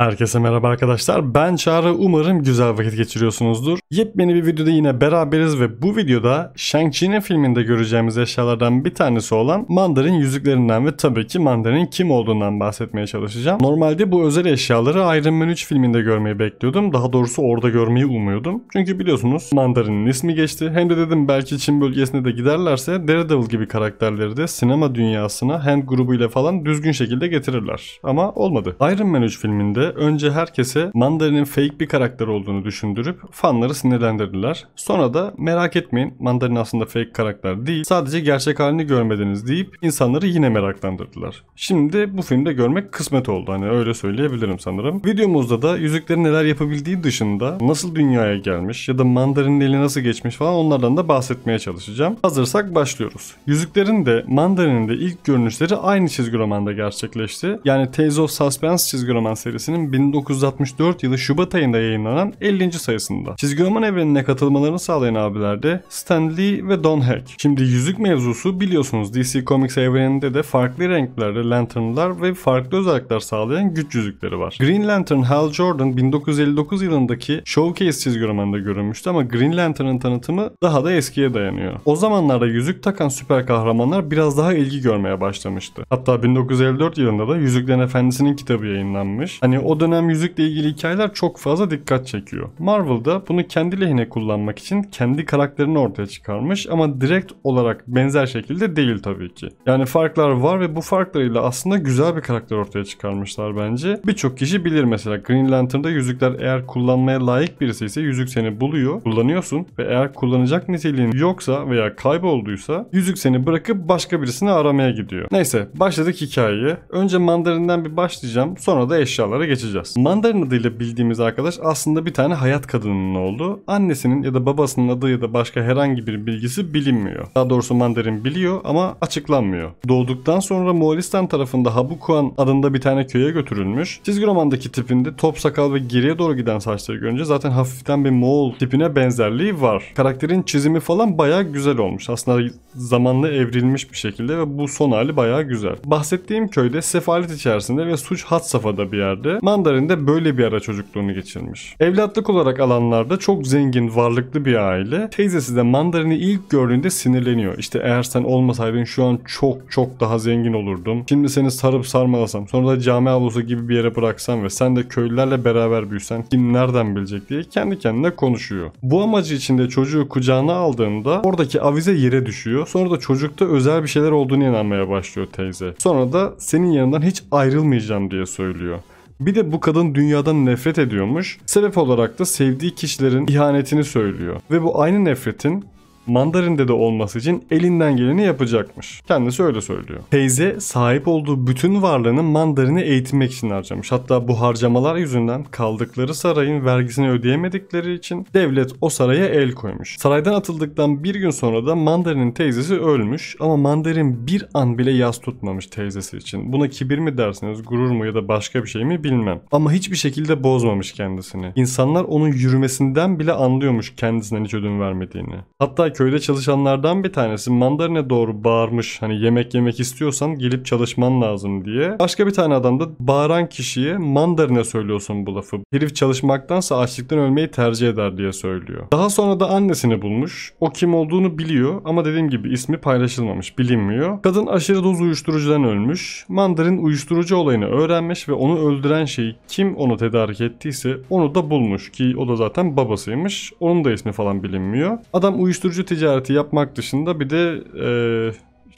Herkese merhaba arkadaşlar. Ben Çağrı. Umarım güzel vakit geçiriyorsunuzdur. Yepyeni bir videoda yine beraberiz ve bu videoda Shang-Chi'nin filminde göreceğimiz eşyalardan bir tanesi olan Mandarin yüzüklerinden ve tabii ki Mandarin kim olduğundan bahsetmeye çalışacağım. Normalde bu özel eşyaları Iron Man 3 filminde görmeyi bekliyordum. Daha doğrusu orada görmeyi umuyordum. Çünkü biliyorsunuz Mandarin'in ismi geçti. Hem de dedim belki Çin bölgesine de giderlerse Daredevil gibi karakterleri de sinema dünyasına Hand grubuyla falan düzgün şekilde getirirler. Ama olmadı. Iron Man 3 filminde önce herkese Mandarin'in fake bir karakter olduğunu düşündürüp fanları sinirlendirdiler. Sonra da merak etmeyin Mandarin aslında fake karakter değil sadece gerçek halini görmediniz deyip insanları yine meraklandırdılar. Şimdi bu filmde görmek kısmet oldu hani öyle söyleyebilirim sanırım. Videomuzda da yüzüklerin neler yapabildiği dışında nasıl dünyaya gelmiş ya da Mandarin'in eli nasıl geçmiş falan onlardan da bahsetmeye çalışacağım. Hazırsak başlıyoruz. Yüzüklerin de Mandarin'in de ilk görünüşleri aynı çizgi romanda gerçekleşti. Yani Tales of Suspense çizgi roman serisinin dergisinin 1964 yılı Şubat ayında yayınlanan 50. sayısında. Çizgi roman evrenine katılmalarını sağlayan abiler de Stan Lee ve Don Heck. Şimdi yüzük mevzusu biliyorsunuz DC Comics evreninde de farklı renklerde lanternlar ve farklı özellikler sağlayan güç yüzükleri var. Green Lantern Hal Jordan 1959 yılındaki Showcase çizgi romanında görünmüştü ama Green Lantern'ın tanıtımı daha da eskiye dayanıyor. O zamanlarda yüzük takan süper kahramanlar biraz daha ilgi görmeye başlamıştı. Hatta 1954 yılında da Yüzüklerin Efendisi'nin kitabı yayınlanmış. Hani o dönem yüzükle ilgili hikayeler çok fazla dikkat çekiyor. Marvel da bunu kendi lehine kullanmak için kendi karakterini ortaya çıkarmış ama direkt olarak benzer şekilde değil tabii ki. Yani farklar var ve bu farklarıyla aslında güzel bir karakter ortaya çıkarmışlar bence. Birçok kişi bilir mesela Green Lantern'da yüzükler eğer kullanmaya layık birisi ise yüzük seni buluyor, kullanıyorsun ve eğer kullanacak niteliğin yoksa veya kaybolduysa yüzük seni bırakıp başka birisini aramaya gidiyor. Neyse başladık hikayeyi. Önce mandarinden bir başlayacağım sonra da eşyalara geçeceğiz. Mandarin adıyla bildiğimiz arkadaş aslında bir tane hayat kadınının oğlu. Annesinin ya da babasının adı ya da başka herhangi bir bilgisi bilinmiyor. Daha doğrusu Mandarin biliyor ama açıklanmıyor. Doğduktan sonra Moğolistan tarafında Habukuan adında bir tane köye götürülmüş. Çizgi romandaki tipinde top sakal ve geriye doğru giden saçları görünce zaten hafiften bir Moğol tipine benzerliği var. Karakterin çizimi falan bayağı güzel olmuş. Aslında zamanla evrilmiş bir şekilde ve bu son hali bayağı güzel. Bahsettiğim köyde sefalet içerisinde ve suç had safhada bir yerde Mandarin de böyle bir ara çocukluğunu geçirmiş. Evlatlık olarak alanlarda çok zengin, varlıklı bir aile. Teyzesi de Mandarin'i ilk gördüğünde sinirleniyor. İşte eğer sen olmasaydın şu an çok çok daha zengin olurdum. Şimdi seni sarıp sarmalasam, sonra da cami avlusu gibi bir yere bıraksam ve sen de köylülerle beraber büyüsen kim nereden bilecek diye kendi kendine konuşuyor. Bu amacı içinde çocuğu kucağına aldığında oradaki avize yere düşüyor. Sonra da çocukta özel bir şeyler olduğunu inanmaya başlıyor teyze. Sonra da senin yanından hiç ayrılmayacağım diye söylüyor. Bir de bu kadın dünyadan nefret ediyormuş. Sebep olarak da sevdiği kişilerin ihanetini söylüyor. Ve bu aynı nefretin Mandarin'de de olması için elinden geleni yapacakmış. Kendisi öyle söylüyor. Teyze sahip olduğu bütün varlığını Mandarin'i eğitmek için harcamış. Hatta bu harcamalar yüzünden kaldıkları sarayın vergisini ödeyemedikleri için devlet o saraya el koymuş. Saraydan atıldıktan bir gün sonra da Mandarin'in teyzesi ölmüş ama Mandarin bir an bile yas tutmamış teyzesi için. Buna kibir mi dersiniz, gurur mu ya da başka bir şey mi bilmem. Ama hiçbir şekilde bozmamış kendisini. İnsanlar onun yürümesinden bile anlıyormuş kendisinden hiç ödün vermediğini. Hatta köyde çalışanlardan bir tanesi mandarine doğru bağırmış hani yemek yemek istiyorsan gelip çalışman lazım diye. Başka bir tane adam da bağıran kişiye mandarine söylüyorsun bu lafı. Herif çalışmaktansa açlıktan ölmeyi tercih eder diye söylüyor. Daha sonra da annesini bulmuş. O kim olduğunu biliyor ama dediğim gibi ismi paylaşılmamış bilinmiyor. Kadın aşırı doz uyuşturucudan ölmüş. Mandarin uyuşturucu olayını öğrenmiş ve onu öldüren şey kim onu tedarik ettiyse onu da bulmuş ki o da zaten babasıymış. Onun da ismi falan bilinmiyor. Adam uyuşturucu uyuşturucu ticareti yapmak dışında bir de e,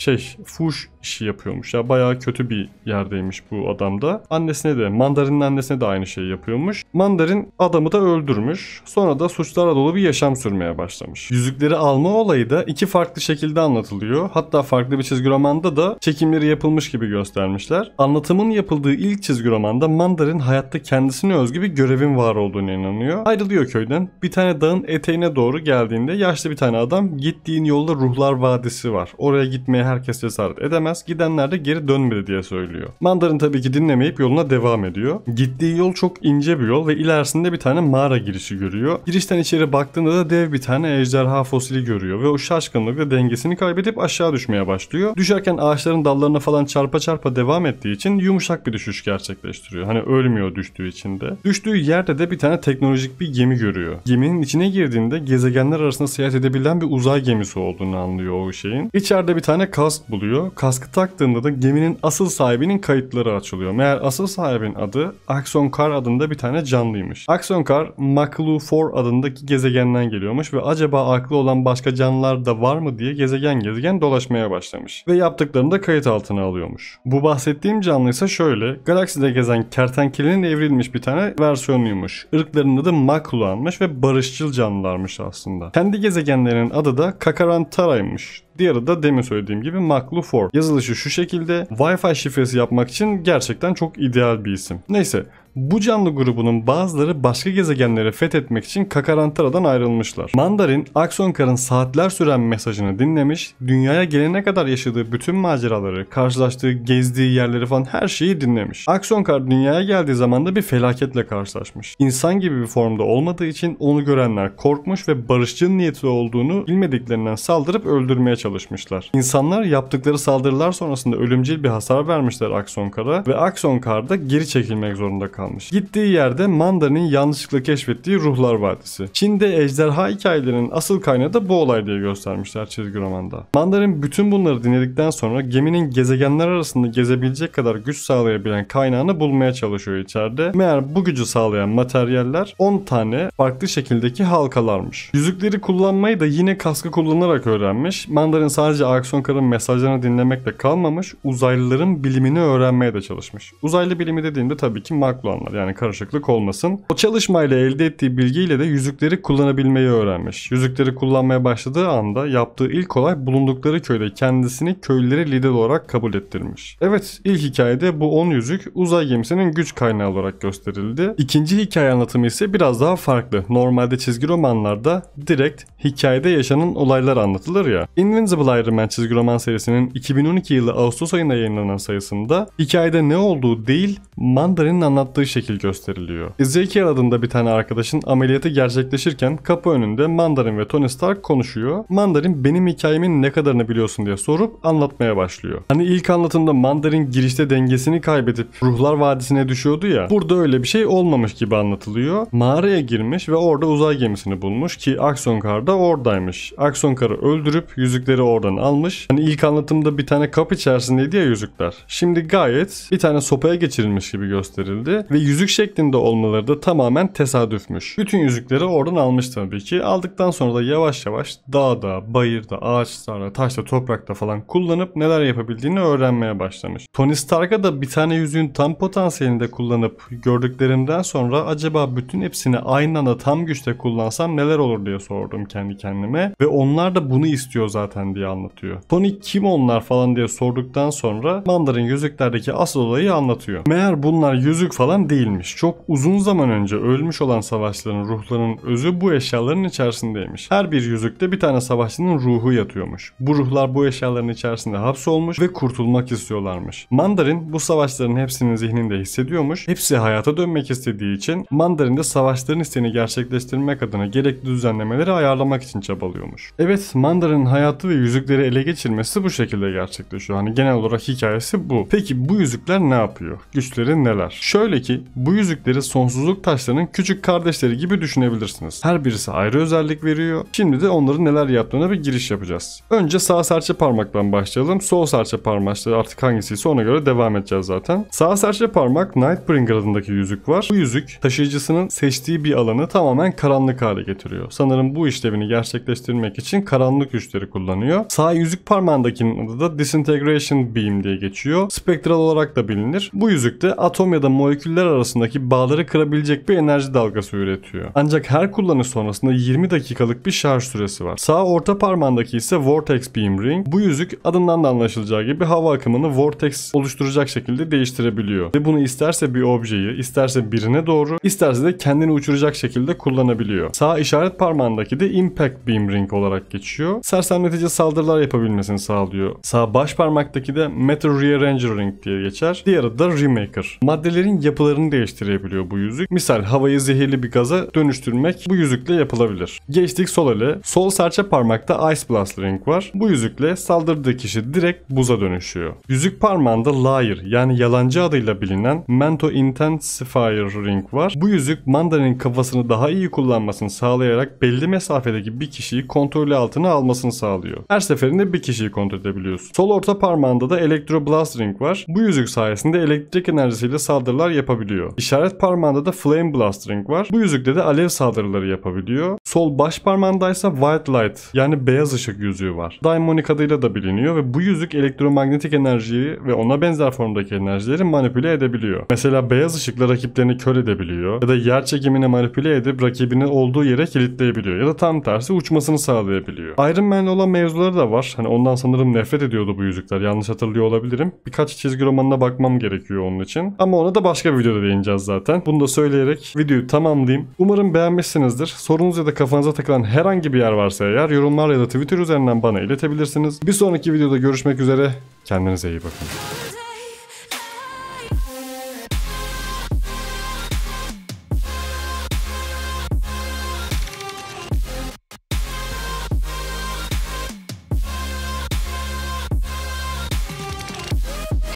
şey fuş işi yapıyormuş. Ya bayağı kötü bir yerdeymiş bu adam da. Annesine de Mandarin'in annesine de aynı şeyi yapıyormuş. Mandarin adamı da öldürmüş. Sonra da suçlara dolu bir yaşam sürmeye başlamış. Yüzükleri alma olayı da iki farklı şekilde anlatılıyor. Hatta farklı bir çizgi romanda da çekimleri yapılmış gibi göstermişler. Anlatımın yapıldığı ilk çizgi romanda Mandarin hayatta kendisine özgü bir görevin var olduğunu inanıyor. Ayrılıyor köyden. Bir tane dağın eteğine doğru geldiğinde yaşlı bir tane adam gittiğin yolda Ruhlar Vadisi var. Oraya gitmeye herkes cesaret edemez. Gidenler de geri dönmedi diye söylüyor. Mandarin tabii ki dinlemeyip yoluna devam ediyor. Gittiği yol çok ince bir yol ve ilerisinde bir tane mağara girişi görüyor. Girişten içeri baktığında da dev bir tane ejderha fosili görüyor ve o şaşkınlıkla dengesini kaybedip aşağı düşmeye başlıyor. Düşerken ağaçların dallarına falan çarpa çarpa devam ettiği için yumuşak bir düşüş gerçekleştiriyor. Hani ölmüyor düştüğü için de. Düştüğü yerde de bir tane teknolojik bir gemi görüyor. Geminin içine girdiğinde gezegenler arasında seyahat edebilen bir uzay gemisi olduğunu anlıyor o şeyin. İçeride bir tane kask buluyor. Kaskı taktığında da geminin asıl sahibinin kayıtları açılıyor. Meğer asıl sahibin adı Axon Kar adında bir tane canlıymış. Axon Kar Maklu 4 adındaki gezegenden geliyormuş ve acaba aklı olan başka canlılar da var mı diye gezegen gezegen dolaşmaya başlamış. Ve yaptıklarını da kayıt altına alıyormuş. Bu bahsettiğim canlı ise şöyle. Galakside gezen kertenkelenin evrilmiş bir tane versiyonuymuş. Irklarının adı Makluanmış ve barışçıl canlılarmış aslında. Kendi gezegenlerinin adı da Kakarantara'ymış. Diğeri de demin söylediğim gibi maklu 4. Yazılışı şu şekilde Wi-Fi şifresi yapmak için gerçekten çok ideal bir isim. Neyse bu canlı grubunun bazıları başka gezegenleri fethetmek için Kakarantara'dan ayrılmışlar. Mandarin, Aksonkar'ın saatler süren mesajını dinlemiş, dünyaya gelene kadar yaşadığı bütün maceraları, karşılaştığı, gezdiği yerleri falan her şeyi dinlemiş. Aksonkar dünyaya geldiği zaman da bir felaketle karşılaşmış. İnsan gibi bir formda olmadığı için onu görenler korkmuş ve barışçıl niyeti olduğunu bilmediklerinden saldırıp öldürmeye çalışmışlar. İnsanlar yaptıkları saldırılar sonrasında ölümcül bir hasar vermişler Aksonkar'a ve Aksonkar da geri çekilmek zorunda kalmış kalmış. Gittiği yerde Manda'nın yanlışlıkla keşfettiği Ruhlar Vadisi. Çin'de ejderha hikayelerinin asıl kaynağı da bu olay diye göstermişler çizgi romanda. Mandarin bütün bunları dinledikten sonra geminin gezegenler arasında gezebilecek kadar güç sağlayabilen kaynağını bulmaya çalışıyor içeride. Meğer bu gücü sağlayan materyaller 10 tane farklı şekildeki halkalarmış. Yüzükleri kullanmayı da yine kaskı kullanarak öğrenmiş. Mandarin sadece Aksonka'nın mesajlarını dinlemekle kalmamış, uzaylıların bilimini öğrenmeye de çalışmış. Uzaylı bilimi dediğimde tabii ki Maklo olanlar. Yani karışıklık olmasın. O çalışmayla elde ettiği bilgiyle de yüzükleri kullanabilmeyi öğrenmiş. Yüzükleri kullanmaya başladığı anda yaptığı ilk olay bulundukları köyde kendisini köylülere lider olarak kabul ettirmiş. Evet ilk hikayede bu 10 yüzük uzay gemisinin güç kaynağı olarak gösterildi. İkinci hikaye anlatımı ise biraz daha farklı. Normalde çizgi romanlarda direkt hikayede yaşanan olaylar anlatılır ya. Invincible Iron Man çizgi roman serisinin 2012 yılı Ağustos ayında yayınlanan sayısında hikayede ne olduğu değil Mandarin'in anlattığı yaptığı şekil gösteriliyor. Ezekiel adında bir tane arkadaşın ameliyatı gerçekleşirken kapı önünde Mandarin ve Tony Stark konuşuyor. Mandarin benim hikayemin ne kadarını biliyorsun diye sorup anlatmaya başlıyor. Hani ilk anlatımda Mandarin girişte dengesini kaybedip Ruhlar Vadisi'ne düşüyordu ya. Burada öyle bir şey olmamış gibi anlatılıyor. Mağaraya girmiş ve orada uzay gemisini bulmuş ki Aksonkar da oradaymış. Aksonkar'ı öldürüp yüzükleri oradan almış. Hani ilk anlatımda bir tane kap içerisindeydi ya yüzükler. Şimdi gayet bir tane sopaya geçirilmiş gibi gösterildi ve yüzük şeklinde olmaları da tamamen tesadüfmüş. Bütün yüzükleri oradan almış tabii ki. Aldıktan sonra da yavaş yavaş dağda, bayırda, ağaçlarda, taşta, toprakta falan kullanıp neler yapabildiğini öğrenmeye başlamış. Tony Stark'a da bir tane yüzüğün tam potansiyelini de kullanıp gördüklerimden sonra acaba bütün hepsini aynı anda tam güçte kullansam neler olur diye sordum kendi kendime ve onlar da bunu istiyor zaten diye anlatıyor. Tony kim onlar falan diye sorduktan sonra Mandarin yüzüklerdeki asıl olayı anlatıyor. Meğer bunlar yüzük falan falan değilmiş. Çok uzun zaman önce ölmüş olan savaşçıların ruhlarının özü bu eşyaların içerisindeymiş. Her bir yüzükte bir tane savaşçının ruhu yatıyormuş. Bu ruhlar bu eşyaların içerisinde hapsolmuş ve kurtulmak istiyorlarmış. Mandarin bu savaşların hepsinin zihninde hissediyormuş. Hepsi hayata dönmek istediği için Mandarin de savaşların isteğini gerçekleştirmek adına gerekli düzenlemeleri ayarlamak için çabalıyormuş. Evet Mandarin'in hayatı ve yüzükleri ele geçirmesi bu şekilde gerçekleşiyor. Hani genel olarak hikayesi bu. Peki bu yüzükler ne yapıyor? Güçleri neler? Şöyle ki ki bu yüzükleri sonsuzluk taşlarının küçük kardeşleri gibi düşünebilirsiniz. Her birisi ayrı özellik veriyor. Şimdi de onların neler yaptığına bir giriş yapacağız. Önce sağ serçe parmaktan başlayalım. Sol serçe parmakta artık hangisiyse ona göre devam edeceğiz zaten. Sağ serçe parmak Nightbringer adındaki yüzük var. Bu yüzük taşıyıcısının seçtiği bir alanı tamamen karanlık hale getiriyor. Sanırım bu işlevini gerçekleştirmek için karanlık güçleri kullanıyor. Sağ yüzük parmağındakinin adı da Disintegration Beam diye geçiyor. Spektral olarak da bilinir. Bu yüzükte atom ya da molekül nesiller arasındaki bağları kırabilecek bir enerji dalgası üretiyor. Ancak her kullanış sonrasında 20 dakikalık bir şarj süresi var. Sağ orta parmağındaki ise Vortex Beam Ring. Bu yüzük adından da anlaşılacağı gibi hava akımını Vortex oluşturacak şekilde değiştirebiliyor. Ve bunu isterse bir objeyi, isterse birine doğru, isterse de kendini uçuracak şekilde kullanabiliyor. Sağ işaret parmağındaki de Impact Beam Ring olarak geçiyor. Sersemletici saldırılar yapabilmesini sağlıyor. Sağ baş parmaktaki de Matter Rearranger Ring diye geçer. Diğeri de Remaker. Maddelerin yapı yapılarını değiştirebiliyor bu yüzük. Misal havayı zehirli bir gaza dönüştürmek bu yüzükle yapılabilir. Geçtik sol ele. Sol serçe parmakta Ice Blast Ring var. Bu yüzükle saldırdığı kişi direkt buza dönüşüyor. Yüzük parmağında Liar yani yalancı adıyla bilinen Mento Intensifier Ring var. Bu yüzük Mandarin kafasını daha iyi kullanmasını sağlayarak belli mesafedeki bir kişiyi kontrolü altına almasını sağlıyor. Her seferinde bir kişiyi kontrol edebiliyorsun. Sol orta parmağında da Electro Blast Ring var. Bu yüzük sayesinde elektrik enerjisiyle saldırılar yapabiliyorsun yapabiliyor. İşaret parmağında da Flame Blastering var. Bu yüzükte de alev saldırıları yapabiliyor. Sol baş ise White Light yani beyaz ışık yüzüğü var. Daimonic adıyla da biliniyor ve bu yüzük elektromanyetik enerjiyi ve ona benzer formdaki enerjileri manipüle edebiliyor. Mesela beyaz ışıkla rakiplerini kör edebiliyor ya da yer çekimini manipüle edip rakibini olduğu yere kilitleyebiliyor ya da tam tersi uçmasını sağlayabiliyor. Iron Man olan mevzuları da var. Hani ondan sanırım nefret ediyordu bu yüzükler. Yanlış hatırlıyor olabilirim. Birkaç çizgi romanına bakmam gerekiyor onun için. Ama ona da başka bir videoda değineceğiz zaten. Bunu da söyleyerek videoyu tamamlayayım. Umarım beğenmişsinizdir. Sorunuz ya da kafanıza takılan herhangi bir yer varsa eğer yorumlar ya da Twitter üzerinden bana iletebilirsiniz. Bir sonraki videoda görüşmek üzere. Kendinize iyi bakın.